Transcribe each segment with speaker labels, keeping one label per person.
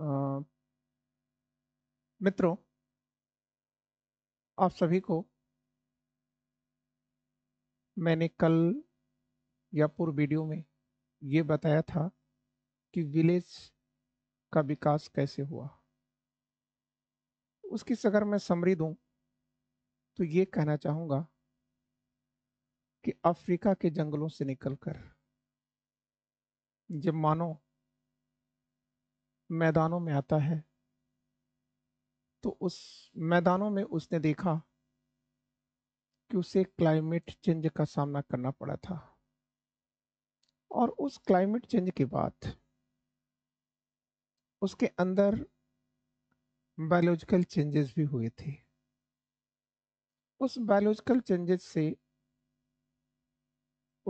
Speaker 1: आ, मित्रों आप सभी को मैंने कल या पूर्व वीडियो में ये बताया था कि विलेज का विकास कैसे हुआ उसकी अगर मैं समरी दूँ तो ये कहना चाहूँगा कि अफ्रीका के जंगलों से निकलकर जब मानो मैदानों में आता है तो उस मैदानों में उसने देखा कि उसे क्लाइमेट चेंज का सामना करना पड़ा था और उस क्लाइमेट चेंज के बाद उसके अंदर बायोलॉजिकल चेंजेस भी हुए थे उस बायोलॉजिकल चेंजेस से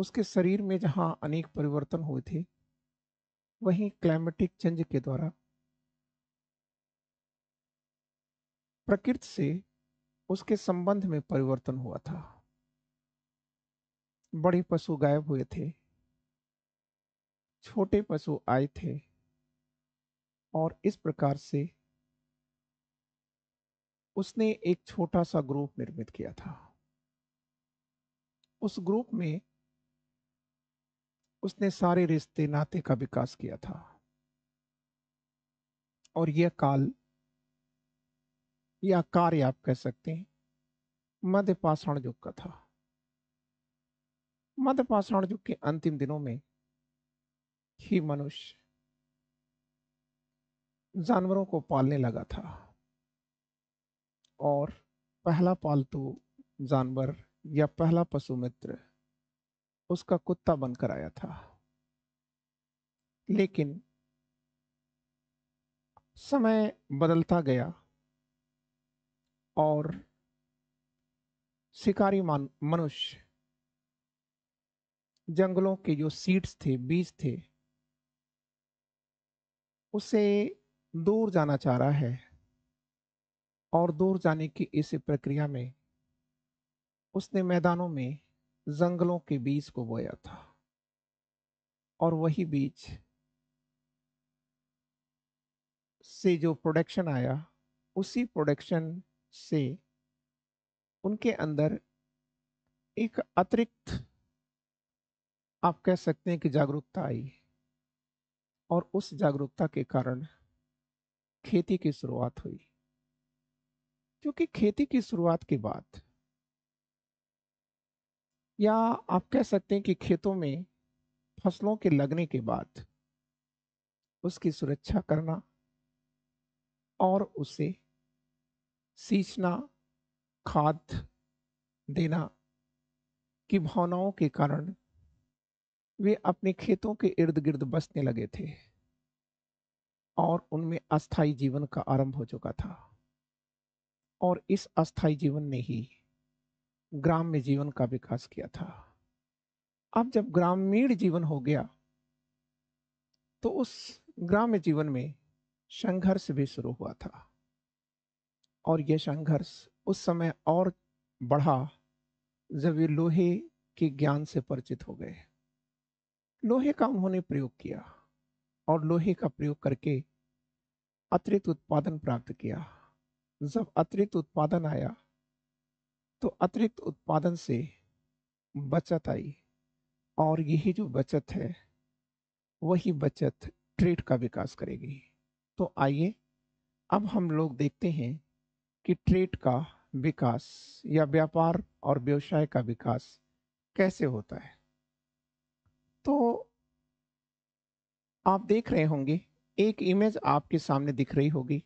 Speaker 1: उसके शरीर में जहाँ अनेक परिवर्तन हुए थे वहीं क्लाइमेटिक चेंज के द्वारा प्रकृति से उसके संबंध में परिवर्तन हुआ था बड़े पशु गायब हुए थे छोटे पशु आए थे और इस प्रकार से उसने एक छोटा सा ग्रुप निर्मित किया था उस ग्रुप में उसने सारे रिश्ते नाते का विकास किया था और यह काल या कार्य आप कह सकते हैं मध्य पाषाण युग का था मध्य पाषाण युग के अंतिम दिनों में ही मनुष्य जानवरों को पालने लगा था और पहला पालतू तो जानवर या पहला पशु मित्र उसका कुत्ता बनकर आया था लेकिन समय बदलता गया और शिकारी मनुष्य जंगलों के जो सीड्स थे बीज थे उसे दूर जाना चाह रहा है और दूर जाने की इस प्रक्रिया में उसने मैदानों में जंगलों के बीज को बोया था और वही बीज से जो प्रोडक्शन आया उसी प्रोडक्शन से उनके अंदर एक अतिरिक्त आप कह सकते हैं कि जागरूकता आई और उस जागरूकता के कारण खेती की शुरुआत हुई क्योंकि खेती की शुरुआत के बाद या आप कह सकते हैं कि खेतों में फसलों के लगने के बाद उसकी सुरक्षा करना और उसे सींचना खाद देना की भावनाओं के कारण वे अपने खेतों के इर्द गिर्द बसने लगे थे और उनमें अस्थाई जीवन का आरंभ हो चुका था और इस अस्थाई जीवन ने ही ग्राम में जीवन का विकास किया था अब जब ग्रामीण जीवन हो गया तो उस ग्राम्य जीवन में संघर्ष भी शुरू हुआ था और यह संघर्ष उस समय और बढ़ा जब वे लोहे के ज्ञान से परिचित हो गए लोहे का उन्होंने प्रयोग किया और लोहे का प्रयोग करके अतिरिक्त उत्पादन प्राप्त किया जब अतिरिक्त उत्पादन आया तो अतिरिक्त उत्पादन से बचत आई और यही जो बचत है वही बचत ट्रेड का विकास करेगी तो आइए अब हम लोग देखते हैं कि ट्रेड का विकास या व्यापार और व्यवसाय का विकास कैसे होता है तो आप देख रहे होंगे एक इमेज आपके सामने दिख रही होगी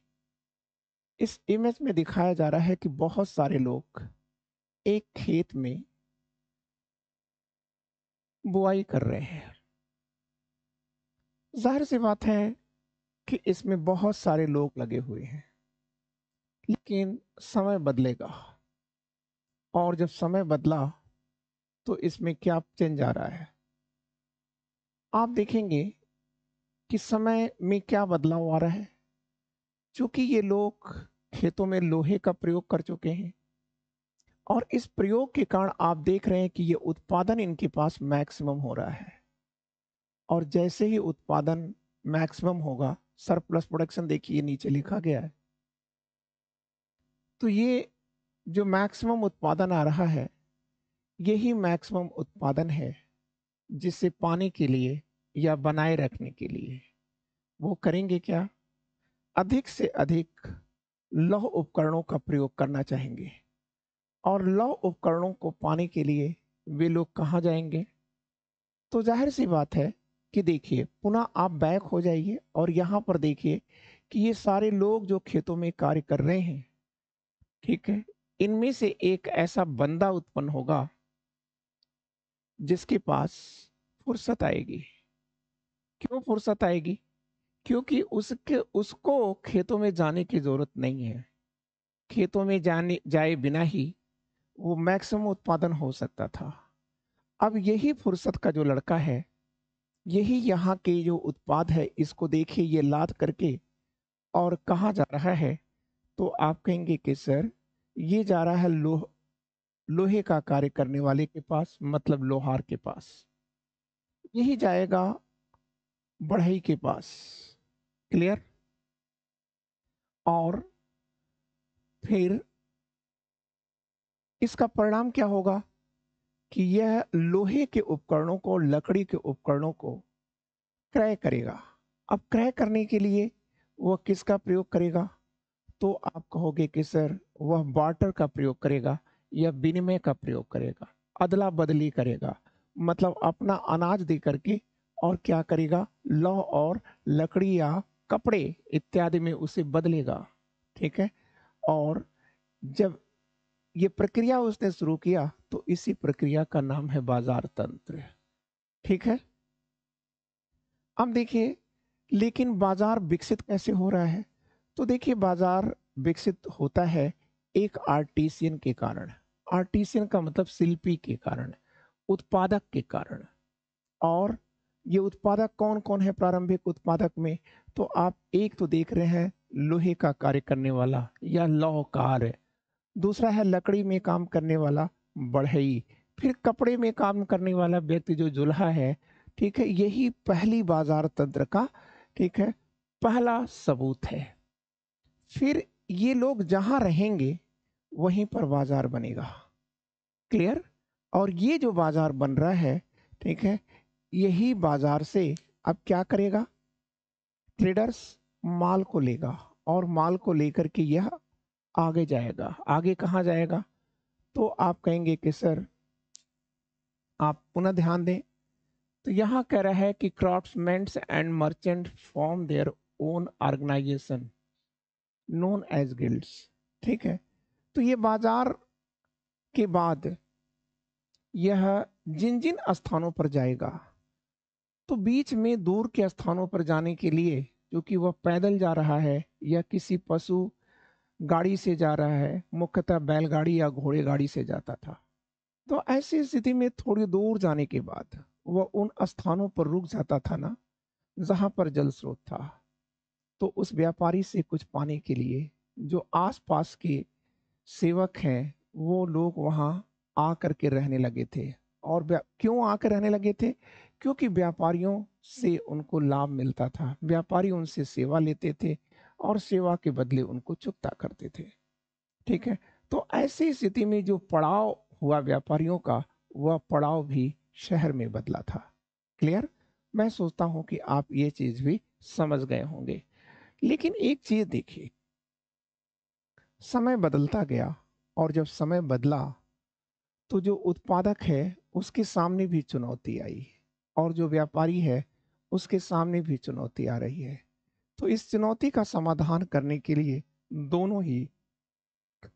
Speaker 1: इस इमेज में दिखाया जा रहा है कि बहुत सारे लोग एक खेत में बुआई कर रहे हैं जाहिर सी बात है कि इसमें बहुत सारे लोग लगे हुए हैं लेकिन समय बदलेगा और जब समय बदला तो इसमें क्या चेंज आ रहा है आप देखेंगे कि समय में क्या बदलाव आ रहा है क्योंकि ये लोग खेतों में लोहे का प्रयोग कर चुके हैं और इस प्रयोग के कारण आप देख रहे हैं कि ये उत्पादन इनके पास मैक्सिमम हो रहा है और जैसे ही उत्पादन मैक्सिमम होगा सरप्लस प्रोडक्शन देखिए नीचे लिखा गया है तो ये जो मैक्सिमम उत्पादन आ रहा है यही मैक्सिमम उत्पादन है जिससे पाने के लिए या बनाए रखने के लिए वो करेंगे क्या अधिक से अधिक लौह उपकरणों का प्रयोग करना चाहेंगे और लौ उपकरणों को पाने के लिए वे लोग कहाँ जाएंगे तो जाहिर सी बात है कि देखिए पुनः आप बैक हो जाइए और यहाँ पर देखिए कि ये सारे लोग जो खेतों में कार्य कर रहे हैं ठीक है इनमें से एक ऐसा बंदा उत्पन्न होगा जिसके पास फुर्सत आएगी क्यों फुर्सत आएगी क्योंकि उसके उसको खेतों में जाने की जरूरत नहीं है खेतों में जाने जाए बिना ही वो मैक्सिमम उत्पादन हो सकता था अब यही फुर्सत का जो लड़का है यही यहाँ के जो उत्पाद है इसको देखिए ये लाद करके और कहाँ जा रहा है तो आप कहेंगे कि सर ये जा रहा है लोह लोहे का कार्य करने वाले के पास मतलब लोहार के पास यही जाएगा बढ़ई के पास क्लियर और फिर इसका परिणाम क्या होगा कि यह लोहे के उपकरणों को लकड़ी के उपकरणों को क्रय करेगा अब क्रय करने के लिए वह किसका प्रयोग करेगा तो आप कहोगे कि सर वह बार्टर का प्रयोग करेगा या विनिमय का प्रयोग करेगा अदला बदली करेगा मतलब अपना अनाज दे करके और क्या करेगा लौ और लकड़ी या कपड़े इत्यादि में उसे बदलेगा ठीक है और जब ये प्रक्रिया उसने शुरू किया तो इसी प्रक्रिया का नाम है बाजार तंत्र ठीक है अब देखिए लेकिन बाजार विकसित कैसे हो रहा है तो देखिए बाजार विकसित होता है एक आर्टिसियन के कारण आर्टिसियन का मतलब शिल्पी के कारण उत्पादक के कारण और ये उत्पादक कौन कौन है प्रारंभिक उत्पादक में तो आप एक तो देख रहे हैं लोहे का कार्य करने वाला या है दूसरा है लकड़ी में काम करने वाला बढ़ई फिर कपड़े में काम करने वाला व्यक्ति जो जुल्हा है ठीक है यही पहली बाजार तंत्र का ठीक है पहला सबूत है फिर ये लोग जहां रहेंगे वहीं पर बाजार बनेगा क्लियर और ये जो बाजार बन रहा है ठीक है यही बाजार से अब क्या करेगा ट्रेडर्स माल को लेगा और माल को लेकर के यह आगे जाएगा आगे कहाँ जाएगा तो आप कहेंगे कि सर आप पुनः ध्यान दें तो यहाँ कह रहा है कि craftsmen and merchant form their own organisation known as guilds ठीक है तो ये बाजार के बाद यह जिन जिन स्थानों पर जाएगा तो बीच में दूर के स्थानों पर जाने के लिए क्योंकि वह पैदल जा रहा है या किसी पशु गाड़ी से जा रहा है मुख्यतः बैलगाड़ी या घोड़े गाड़ी से जाता था तो ऐसी स्थिति में थोड़ी दूर जाने के बाद वह उन स्थानों पर रुक जाता था ना जहाँ पर जल स्रोत था तो उस व्यापारी से कुछ पाने के लिए जो आसपास के सेवक हैं वो लोग वहाँ आ कर के रहने लगे थे और क्यों आकर रहने लगे थे क्योंकि व्यापारियों से उनको लाभ मिलता था व्यापारी उनसे सेवा लेते थे और सेवा के बदले उनको चुकता करते थे ठीक है तो ऐसी स्थिति में जो पड़ाव हुआ व्यापारियों का वह पड़ाव भी शहर में बदला था क्लियर मैं सोचता हूं कि आप ये चीज भी समझ गए होंगे लेकिन एक चीज देखिए समय बदलता गया और जब समय बदला तो जो उत्पादक है उसके सामने भी चुनौती आई और जो व्यापारी है उसके सामने भी चुनौती आ रही है तो इस चुनौती का समाधान करने के लिए दोनों ही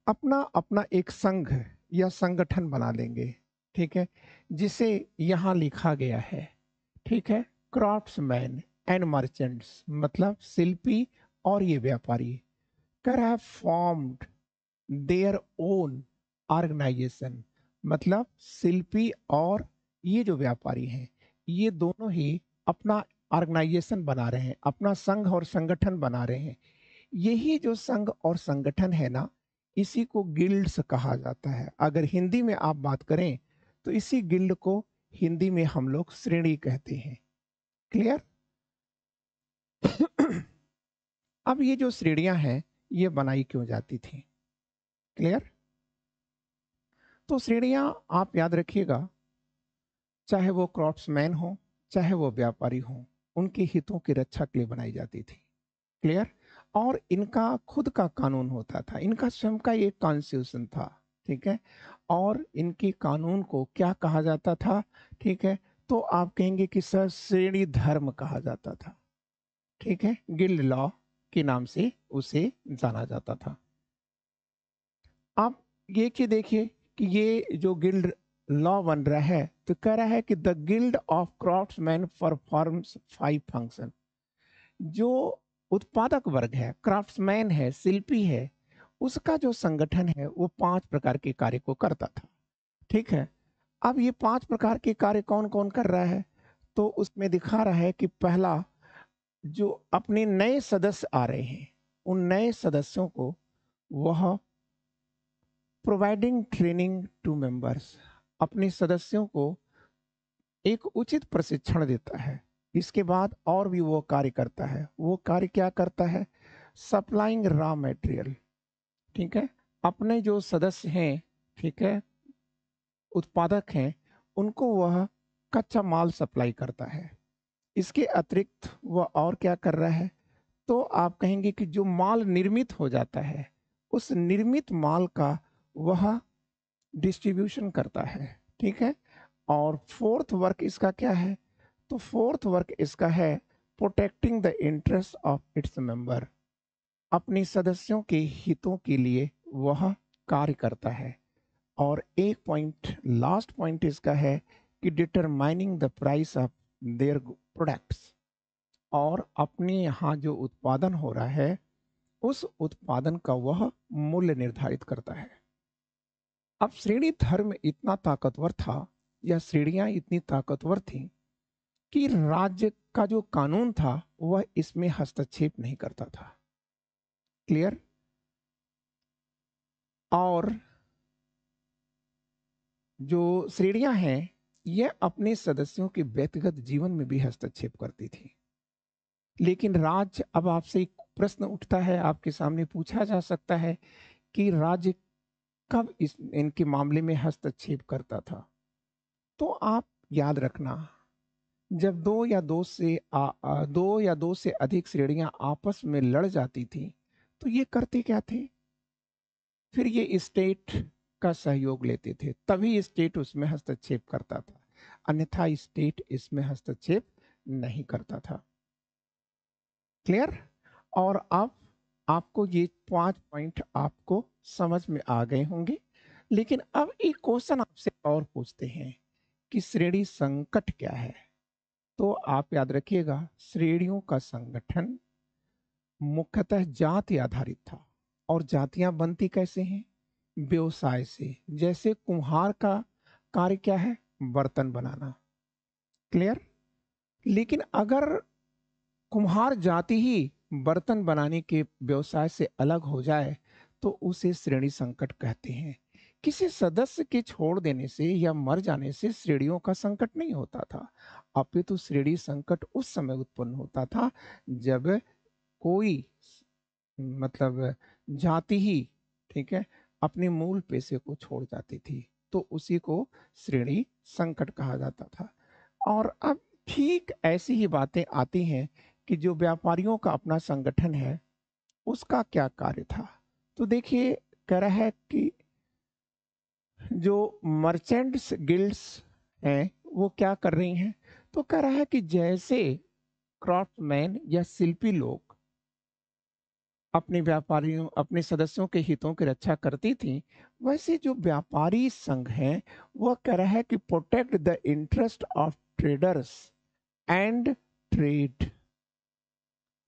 Speaker 1: अपना अपना एक संघ या संगठन बना लेंगे ठीक है जिसे यहाँ लिखा गया है ठीक है क्राफ्ट्समैन एंड मर्चेंट्स मतलब शिल्पी और ये व्यापारी कर have formed their own organisation मतलब शिल्पी और ये जो व्यापारी हैं ये दोनों ही अपना ऑर्गेनाइजेशन बना रहे हैं अपना संघ और संगठन बना रहे हैं यही जो संघ और संगठन है ना इसी को गिल्ड्स कहा जाता है अगर हिंदी में आप बात करें तो इसी गिल्ड को हिंदी में हम लोग श्रेणी कहते हैं क्लियर अब ये जो श्रेणियां हैं ये बनाई क्यों जाती थी क्लियर तो श्रेणियां आप याद रखिएगा चाहे वो क्रॉप्समैन हो चाहे वो व्यापारी हो उनके हितों की रक्षा के लिए बनाई जाती थी क्लियर और इनका खुद का कानून होता था इनका स्वयं का एक कॉन्स्टिट्यूशन था ठीक है और इनके कानून को क्या कहा जाता था ठीक है तो आप कहेंगे कि सर श्रेणी धर्म कहा जाता था ठीक है गिल्ड लॉ के नाम से उसे जाना जाता था आप ये देखिए कि ये जो गिल्ड लॉ बन रहा है तो कह रहा है कि the guild of man performs five function जो उत्पादक वर्ग है क्राफ्ट्समैन है शिल्पी है उसका जो संगठन है वो पांच प्रकार के कार्य को करता था ठीक है अब ये पांच प्रकार के कार्य कौन कौन कर रहा है तो उसमें दिखा रहा है कि पहला जो अपने नए सदस्य आ रहे हैं उन नए सदस्यों को वह प्रोवाइडिंग ट्रेनिंग टू मेंबर्स अपने सदस्यों को एक उचित प्रशिक्षण देता है इसके बाद और भी वो कार्य करता है वो कार्य क्या करता है सप्लाइंग रॉ मटेरियल ठीक है अपने जो सदस्य हैं ठीक है उत्पादक हैं उनको वह कच्चा माल सप्लाई करता है इसके अतिरिक्त वह और क्या कर रहा है तो आप कहेंगे कि जो माल निर्मित हो जाता है उस निर्मित माल का वह डिस्ट्रीब्यूशन करता है ठीक है और फोर्थ वर्क इसका क्या है तो फोर्थ वर्क इसका है protecting the interest of its member अपने सदस्यों के हितों के लिए वह कार्य करता है और एक पॉइंट लास्ट पॉइंट इसका है कि determining the price of their products और अपने यहाँ जो उत्पादन हो रहा है उस उत्पादन का वह मूल्य निर्धारित करता है अब श्रेणी धर्म इतना ताकतवर था या श्रेणिया इतनी ताकतवर थी कि राज्य का जो कानून था वह इसमें हस्तक्षेप नहीं करता था क्लियर और जो श्रेणियां हैं यह अपने सदस्यों के व्यक्तिगत जीवन में भी हस्तक्षेप करती थी लेकिन राज्य अब आपसे एक प्रश्न उठता है आपके सामने पूछा जा सकता है कि राज्य कब इस इनके मामले में हस्तक्षेप करता था तो आप याद रखना जब दो या दो से आ, आ, दो या दो से अधिक श्रेणियां आपस में लड़ जाती थी तो ये करते क्या थे फिर ये स्टेट का सहयोग लेते थे तभी स्टेट उसमें हस्तक्षेप करता था अन्यथा स्टेट इसमें हस्तक्षेप नहीं करता था क्लियर और अब आपको ये पांच पॉइंट आपको समझ में आ गए होंगे लेकिन अब एक क्वेश्चन आपसे और पूछते हैं कि श्रेणी संकट क्या है तो आप याद रखिएगा श्रेणियों का संगठन मुख्यतः जाति आधारित था और जातियां बनती कैसे हैं व्यवसाय से जैसे कुम्हार का कार्य क्या है बर्तन बनाना क्लियर लेकिन अगर कुम्हार जाति ही बर्तन बनाने के व्यवसाय से अलग हो जाए तो उसे श्रेणी संकट कहते हैं किसी सदस्य के छोड़ देने से या मर जाने से श्रेणियों का संकट नहीं होता था अपितु तो श्रेणी संकट उस समय उत्पन्न होता था जब कोई मतलब जाति ही ठीक है अपने मूल पेशे को छोड़ जाती थी तो उसी को श्रेणी संकट कहा जाता था और अब ठीक ऐसी ही बातें आती हैं कि जो व्यापारियों का अपना संगठन है उसका क्या कार्य था तो देखिए कह रहा है कि जो मर्चेंट्स गिल्ड्स हैं वो क्या कर रही हैं तो कह रहा है कि जैसे क्राफ्टमैन या शिल्पी लोग अपने व्यापारियों अपने सदस्यों के हितों की रक्षा करती थी वैसे जो व्यापारी संघ हैं वह कह रहा है कि protect the interest of traders and trade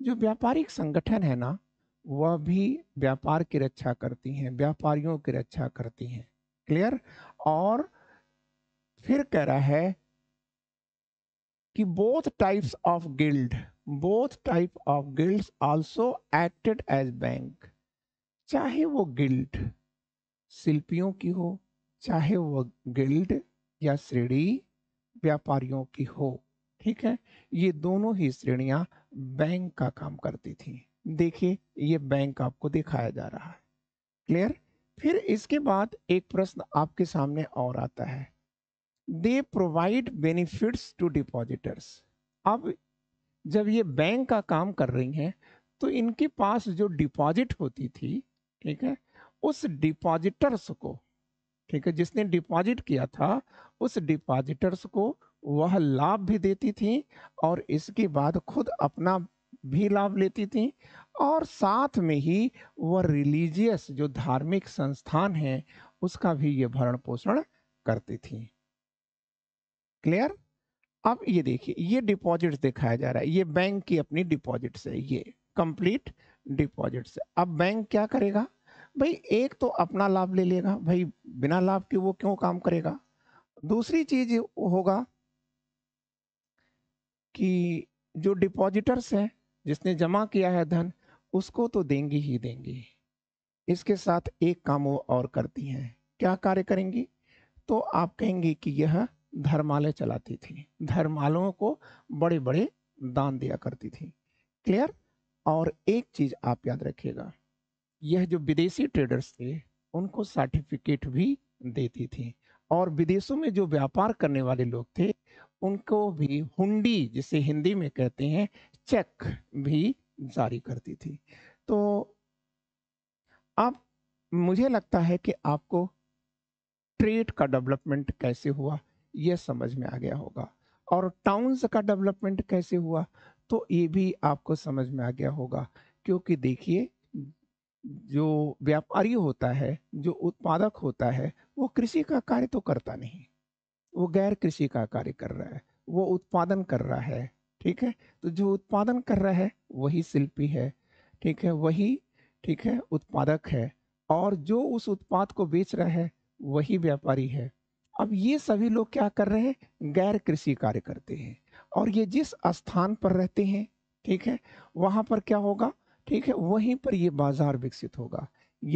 Speaker 1: जो व्यापारिक संगठन है ना वह भी व्यापार की रक्षा करती हैं व्यापारियों की रक्षा करती हैं क्लियर और फिर कह रहा है कि both types of guild both type of guild also acted as bank चाहे वो गिल्ड शिल्पियों की हो चाहे वो गिल्ड या श्रेणी व्यापारियों की हो ठीक है ये दोनों ही श्रेणियां बैंक का काम करती थी देखिए ये बैंक आपको दिखाया जा रहा है क्लियर फिर इसके बाद एक प्रश्न आपके सामने और आता है they provide benefits to depositors अब जब ये बैंक का काम कर रही हैं तो इनके पास जो डिपॉजिट होती थी ठीक है उस डिपॉजिटर्स को ठीक है जिसने डिपॉजिट किया था उस डिपॉजिटर्स को वह लाभ भी देती थी और इसके बाद खुद अपना भी लाभ लेती थी और साथ में ही वह रिलीजियस जो धार्मिक संस्थान है उसका भी ये भरण पोषण करती थी क्लियर अब ये देखिए ये डिपॉजिट दिखाया जा रहा है ये बैंक की अपनी डिपॉजिट है ये कंप्लीट डिपॉजिट है अब बैंक क्या करेगा भाई एक तो अपना लाभ ले लेगा भाई बिना लाभ के वो क्यों काम करेगा दूसरी चीज होगा कि जो डिपॉजिटर्स हैं जिसने जमा किया है धन उसको तो देंगी ही देंगी इसके साथ एक काम वो और करती हैं क्या कार्य करेंगी तो आप कहेंगे कि यह धर्मालय चलाती थी धर्मालयों को बड़े बड़े दान दिया करती थी क्लियर और एक चीज आप याद रखिएगा यह जो विदेशी ट्रेडर्स थे उनको सर्टिफिकेट भी देती थी और विदेशों में जो व्यापार करने वाले लोग थे उनको भी हुंडी जिसे हिंदी में कहते हैं चेक भी जारी करती थी तो आप मुझे लगता है कि आपको ट्रेड का डेवलपमेंट कैसे हुआ यह समझ में आ गया होगा और टाउन्स का डेवलपमेंट कैसे हुआ तो ये भी आपको समझ में आ गया होगा क्योंकि देखिए जो व्यापारी होता है जो उत्पादक होता है वो कृषि का कार्य तो करता नहीं वो गैर कृषि का कार्य कर रहा है वो उत्पादन कर रहा है ठीक है तो जो उत्पादन कर रहा है वही शिल्पी है ठीक है वही ठीक है उत्पादक है और जो उस उत्पाद को बेच रहा है वही व्यापारी है अब ये सभी लोग क्या कर रहे हैं गैर कृषि कार्य करते हैं और ये जिस स्थान पर रहते हैं ठीक है वहाँ पर क्या होगा ठीक है वहीं पर ये बाज़ार विकसित होगा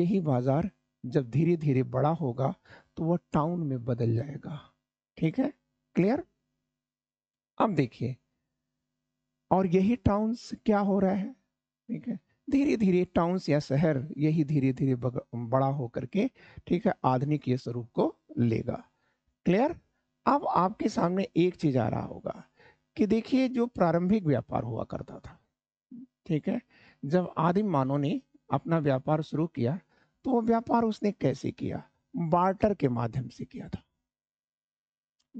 Speaker 1: यही बाज़ार जब धीरे धीरे बड़ा होगा तो वह टाउन में बदल जाएगा ठीक है क्लियर अब देखिए और यही टाउन्स क्या हो रहा है ठीक है धीरे धीरे टाउन्स या शहर यही धीरे धीरे बड़ा होकर के ठीक है आधुनिक ये स्वरूप को लेगा क्लियर अब आपके सामने एक चीज आ रहा होगा कि देखिए जो प्रारंभिक व्यापार हुआ करता था ठीक है जब आदिम मानव ने अपना व्यापार शुरू किया तो वो व्यापार उसने कैसे किया बार्टर के माध्यम से किया था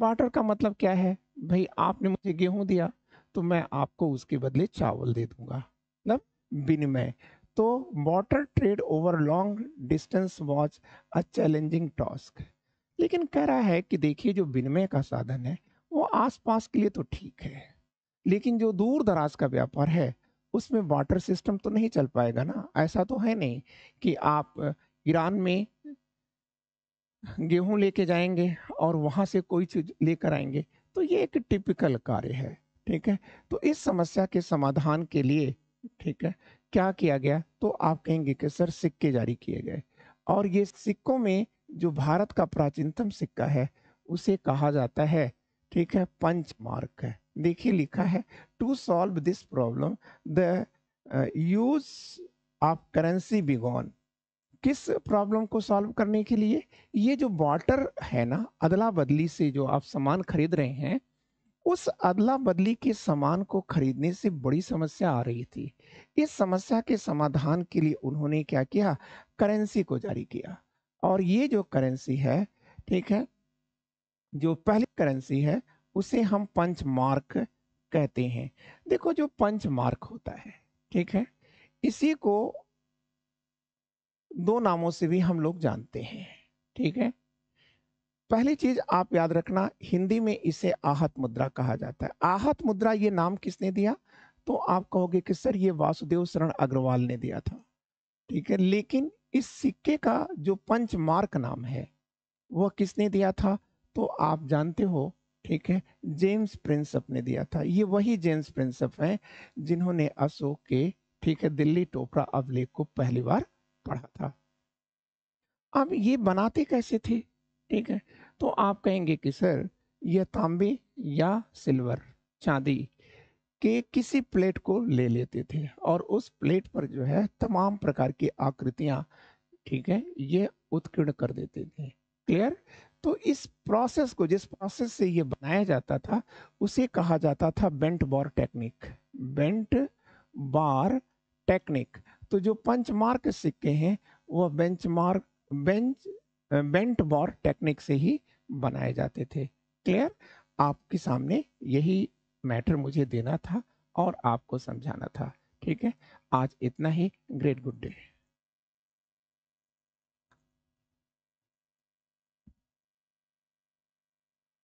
Speaker 1: बाटर का मतलब क्या है भाई आपने मुझे गेहूं दिया तो मैं आपको उसके बदले चावल दे दूंगा मतलब विनिमय तो barter trade over long distance was a challenging task लेकिन कह रहा है कि देखिए जो विनिमय का साधन है वो आसपास के लिए तो ठीक है लेकिन जो दूर दराज का व्यापार है उसमें वाटर सिस्टम तो नहीं चल पाएगा ना ऐसा तो है नहीं कि आप ईरान में गेहूं लेके जाएंगे और वहाँ से कोई चीज लेकर आएंगे तो ये एक टिपिकल कार्य है ठीक है तो इस समस्या के समाधान के लिए ठीक है क्या किया गया तो आप कहेंगे कि सर सिक्के जारी किए गए और ये सिक्कों में जो भारत का प्राचीनतम सिक्का है उसे कहा जाता है ठीक है पंच मार्क है देखिए लिखा है to solve this problem the use of currency began किस प्रॉब्लम को सॉल्व करने के लिए ये जो वाटर है ना अदला बदली से जो आप सामान खरीद रहे हैं उस अदला बदली के सामान को खरीदने से बड़ी समस्या आ रही थी इस समस्या के समाधान के लिए उन्होंने क्या किया करेंसी को जारी किया और ये जो करेंसी है ठीक है जो पहली करेंसी है उसे हम पंच मार्क कहते हैं देखो जो पंच मार्क होता है ठीक है इसी को दो नामों से भी हम लोग जानते हैं ठीक है पहली चीज आप याद रखना हिंदी में इसे आहत मुद्रा कहा जाता है आहत मुद्रा ये नाम किसने दिया तो आप कहोगे कि सर ये वासुदेव शरण अग्रवाल ने दिया था ठीक है लेकिन इस सिक्के का जो पंच मार्क नाम है वह किसने दिया था तो आप जानते हो ठीक है जेम्स प्रिंसअप ने दिया था ये वही जेम्स प्रिंसअप हैं जिन्होंने अशोक के ठीक है दिल्ली टोपरा अभिलेख को पहली बार पढ़ा था अब ये बनाते कैसे थे ठीक है तो आप कहेंगे कि सर यह तांबे या सिल्वर चांदी के किसी प्लेट को ले लेते थे और उस प्लेट पर जो है तमाम प्रकार की आकृतियां ठीक है ये उत्कीर्ण कर देते थे क्लियर तो इस प्रोसेस को जिस प्रोसेस से ये बनाया जाता था उसे कहा जाता था bent bar technique bent bar technique तो जो पंच मार्क सिक्के हैं वह bench mark bench bent bar technique से ही बनाए जाते थे क्लियर आपके सामने यही मैटर मुझे देना था और आपको समझाना था ठीक है आज इतना ही ग्रेट गुड डे